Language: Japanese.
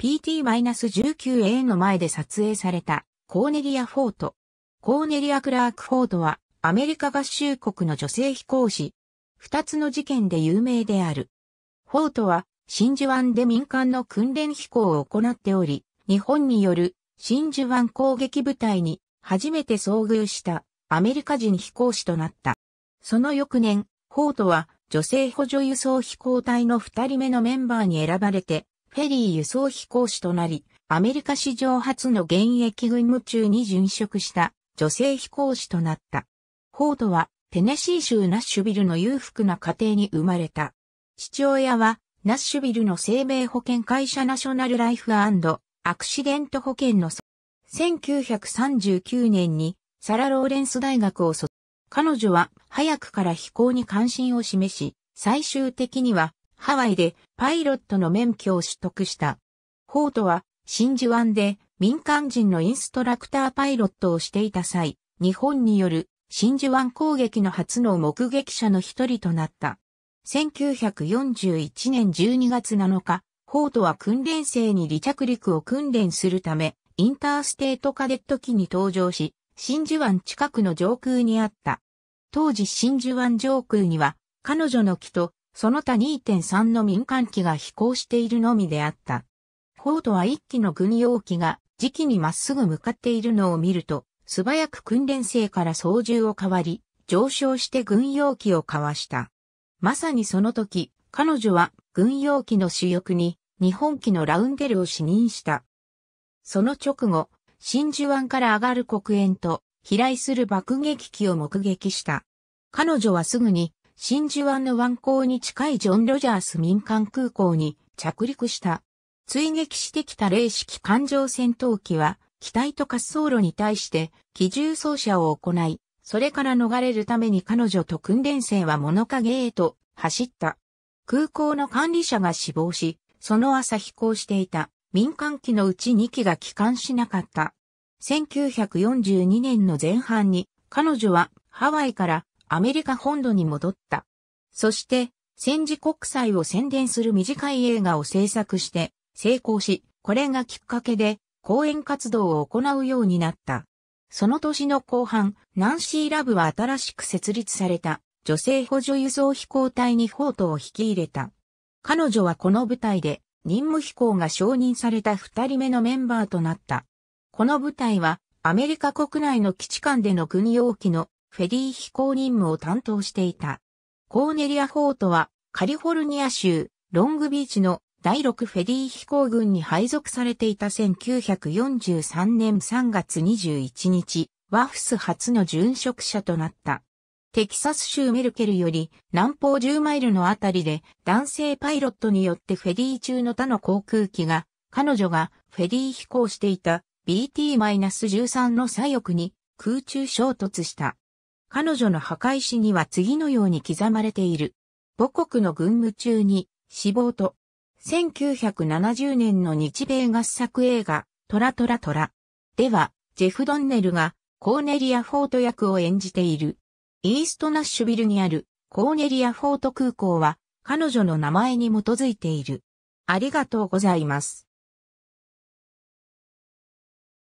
PT-19A の前で撮影されたコーネリア・フォート。コーネリア・クラーク・フォートはアメリカ合衆国の女性飛行士。二つの事件で有名である。フォートは真珠湾で民間の訓練飛行を行っており、日本による真珠湾攻撃部隊に初めて遭遇したアメリカ人飛行士となった。その翌年、フォートは女性補助輸送飛行隊の二人目のメンバーに選ばれてフェリー輸送飛行士となり、アメリカ史上初の現役軍務中に殉職した女性飛行士となった。フォードはテネシー州ナッシュビルの裕福な家庭に生まれた。父親はナッシュビルの生命保険会社ナショナルライフアクシデント保険の1939年にサラ・ローレンス大学を卒。彼女は早くから飛行に関心を示し、最終的にはハワイでパイロットの免許を取得した。フォートは真珠湾で民間人のインストラクターパイロットをしていた際、日本による真珠湾攻撃の初の目撃者の一人となった。1941年12月7日、フォートは訓練生に離着陸を訓練するため、インターステートカデット機に登場し、真珠湾近くの上空にあった。当時真珠湾上空には、彼女の機とその他2.3の民間機が飛行しているのみであった。フォートは1機の軍用機が時期にまっすぐ向かっているのを見ると、素早く訓練生から操縦を変わり、上昇して軍用機を交わした。まさにその時、彼女は軍用機の主翼に日本機のラウンデルを視認した。その直後、真珠湾から上がる黒煙と飛来する爆撃機を目撃した。彼女はすぐに真珠湾の湾口に近いジョン・ロジャース民間空港に着陸した。追撃してきた霊式艦上戦闘機は、機体と滑走路に対して機銃掃射を行い、それから逃れるために彼女と訓練生は物陰へと走った。空港の管理者が死亡し、その朝飛行していた民間機のうち2機が帰還しなかった。1942年の前半に彼女はハワイからアメリカ本土に戻った。そして、戦時国際を宣伝する短い映画を制作して成功し、これがきっかけで講演活動を行うようになった。その年の後半、ナンシー・ラブは新しく設立された女性補助輸送飛行隊にフォートを引き入れた。彼女はこの部隊で任務飛行が承認された二人目のメンバーとなった。この部隊はアメリカ国内の基地間での軍用機のフェリー飛行任務を担当していた。コーネリア・フォートはカリフォルニア州ロングビーチの第6フェリー飛行軍に配属されていた1943年3月21日、ワフス初の殉職者となった。テキサス州メルケルより南方10マイルのあたりで男性パイロットによってフェリー中の他の航空機が彼女がフェリー飛行していた BT-13 の左翼に空中衝突した。彼女の墓石には次のように刻まれている。母国の軍務中に死亡と、1970年の日米合作映画、トラトラトラ。では、ジェフ・ドンネルがコーネリア・フォート役を演じている。イーストナッシュビルにあるコーネリア・フォート空港は彼女の名前に基づいている。ありがとうございます。